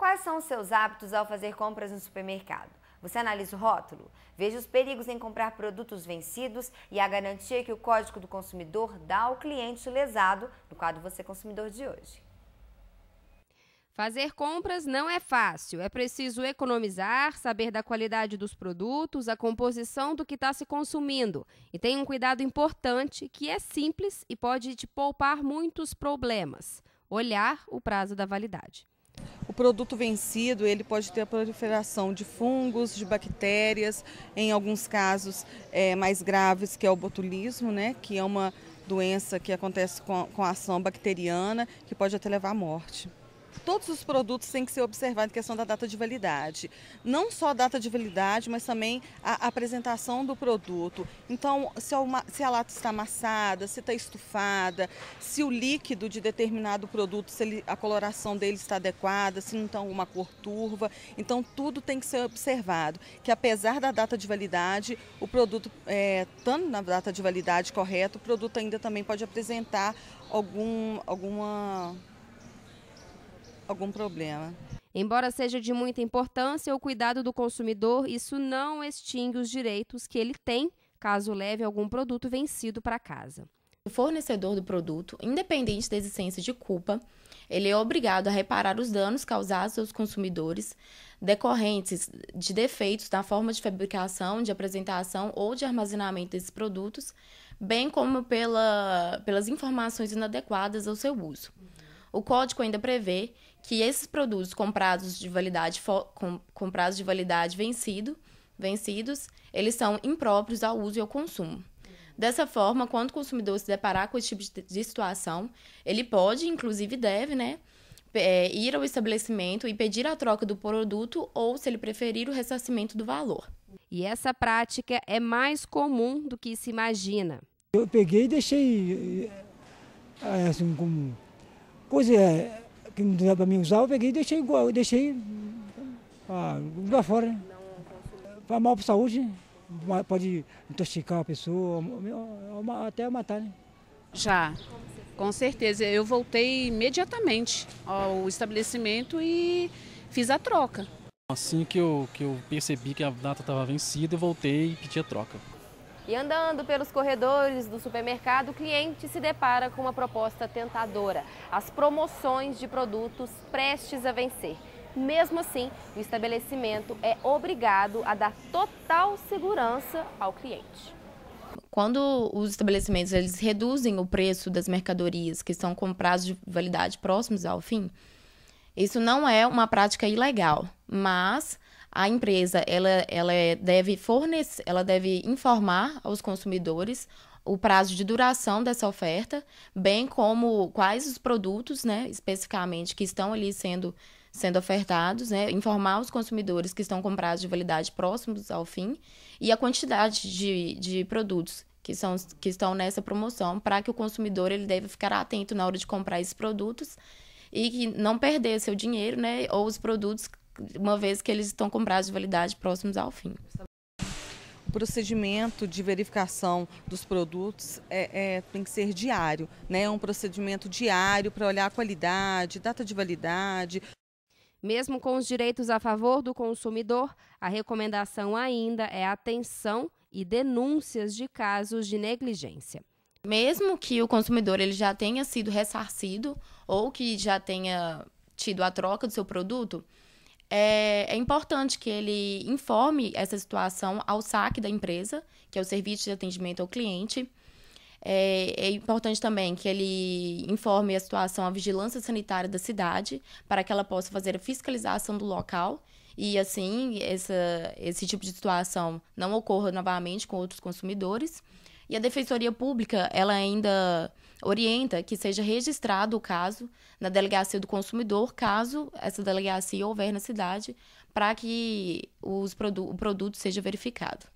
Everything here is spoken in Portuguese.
Quais são os seus hábitos ao fazer compras no supermercado? Você analisa o rótulo? Veja os perigos em comprar produtos vencidos e a garantia que o Código do Consumidor dá ao cliente lesado, no quadro Você Consumidor de hoje. Fazer compras não é fácil. É preciso economizar, saber da qualidade dos produtos, a composição do que está se consumindo. E tem um cuidado importante que é simples e pode te poupar muitos problemas: olhar o prazo da validade. O produto vencido ele pode ter a proliferação de fungos, de bactérias, em alguns casos é, mais graves, que é o botulismo, né, que é uma doença que acontece com, com a ação bacteriana, que pode até levar à morte todos os produtos têm que ser observados em questão da data de validade. Não só a data de validade, mas também a apresentação do produto. Então, se a, lata está amassada, se está estufada, se o líquido de determinado produto, se a coloração dele está adequada, se não está uma cor turva. Então, tudo tem que ser observado. Que apesar da data de validade, o produto, é, estando na data de validade correta, o produto ainda também pode apresentar algum, alguma algum problema. Embora seja de muita importância o cuidado do consumidor, isso não extingue os direitos que ele tem caso leve algum produto vencido para casa. O fornecedor do produto, independente da existência de culpa, ele é obrigado a reparar os danos causados aos consumidores decorrentes de defeitos na forma de fabricação, de apresentação ou de armazenamento desses produtos, bem como pela, pelas informações inadequadas ao seu uso. O código ainda prevê que esses produtos com prazos de validade, com, com prazo de validade vencido, vencidos, eles são impróprios ao uso e ao consumo. Dessa forma, quando o consumidor se deparar com esse tipo de, situação, ele pode, inclusive deve, né, é, ir ao estabelecimento e pedir a troca do produto ou, se ele preferir, o ressarcimento do valor. E essa prática é mais comum do que se imagina. Eu peguei e deixei é, assim como coisa que não dava para mim usar, eu peguei e deixei igual, deixei ah, lá fora, né? para mal para a saúde, pode intoxicar a pessoa, até matar, né? Já, com certeza. Eu voltei imediatamente ao estabelecimento e fiz a troca. Assim que eu, que eu percebi que a data estava vencida, eu voltei e pedi a troca. E andando pelos corredores do supermercado, o cliente se depara com uma proposta tentadora: as promoções de produtos prestes a vencer. Mesmo assim, o estabelecimento é obrigado a dar total segurança ao cliente. Quando os estabelecimentos eles reduzem o preço das mercadorias que estão com prazo de validade próximos ao fim, isso não é uma prática ilegal, mas a empresa ela, ela é, deve fornecer, ela deve informar aos consumidores o prazo de duração dessa oferta, bem como quais os produtos, né, especificamente que estão ali sendo sendo ofertados, né, informar os consumidores que estão com prazo de validade próximos ao fim e a quantidade de, de produtos que, são, que estão nessa promoção para que o consumidor ele deve ficar atento na hora de comprar esses produtos e que não perder seu dinheiro, né, ou os produtos uma vez que eles estão com prazo de validade próximos ao fim. O procedimento de verificação dos produtos é, é, tem que ser diário, né? É um procedimento diário para olhar a qualidade, data de validade. Mesmo com os direitos a favor do consumidor, a recomendação ainda é atenção e denúncias de casos de negligência. Mesmo que o consumidor ele já tenha sido ressarcido ou que já tenha tido a troca do seu produto, é, é, importante que ele informe essa situação ao SAC da empresa, que é o Serviço de Atendimento ao Cliente. É, é, importante também que ele informe a situação à vigilância sanitária da cidade, para que ela possa fazer a fiscalização do local e, assim, essa, esse tipo de situação não ocorra novamente com outros consumidores. E a Defensoria Pública, ela ainda orienta que seja registrado o caso na delegacia do consumidor, caso essa delegacia houver na cidade, para que os produ o produto seja verificado.